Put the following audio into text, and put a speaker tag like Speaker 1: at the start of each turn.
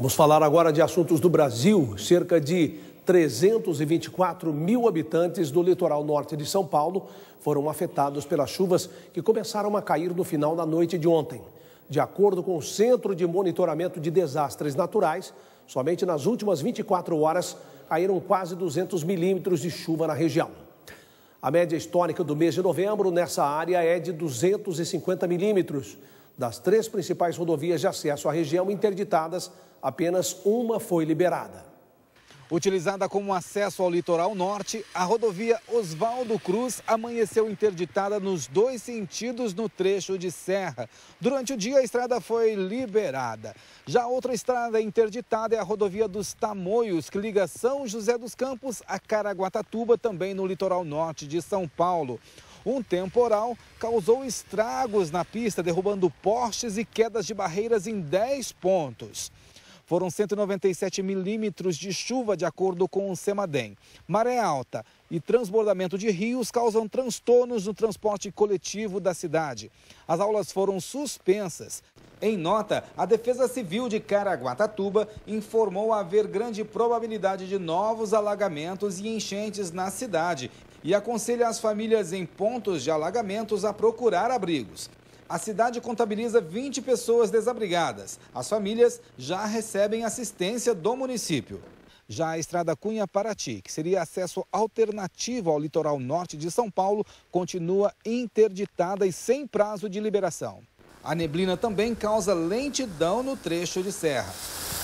Speaker 1: Vamos falar agora de assuntos do Brasil. Cerca de 324 mil habitantes do litoral norte de São Paulo foram afetados pelas chuvas que começaram a cair no final da noite de ontem. De acordo com o Centro de Monitoramento de Desastres Naturais, somente nas últimas 24 horas caíram quase 200 milímetros de chuva na região. A média histórica do mês de novembro nessa área é de 250 milímetros. Das três principais rodovias de acesso à região interditadas, apenas uma foi liberada. Utilizada como acesso ao
Speaker 2: litoral norte, a rodovia Oswaldo Cruz amanheceu interditada nos dois sentidos no trecho de serra. Durante o dia, a estrada foi liberada. Já outra estrada interditada é a rodovia dos Tamoios, que liga São José dos Campos a Caraguatatuba, também no litoral norte de São Paulo. Um temporal causou estragos na pista, derrubando postes e quedas de barreiras em 10 pontos. Foram 197 milímetros de chuva, de acordo com o Semadem. Maré alta e transbordamento de rios causam transtornos no transporte coletivo da cidade. As aulas foram suspensas. Em nota, a Defesa Civil de Caraguatatuba informou haver grande probabilidade de novos alagamentos e enchentes na cidade e aconselha as famílias em pontos de alagamentos a procurar abrigos. A cidade contabiliza 20 pessoas desabrigadas. As famílias já recebem assistência do município. Já a estrada Cunha-Paraty, que seria acesso alternativo ao litoral norte de São Paulo, continua interditada e sem prazo de liberação. A neblina também causa lentidão no trecho de serra.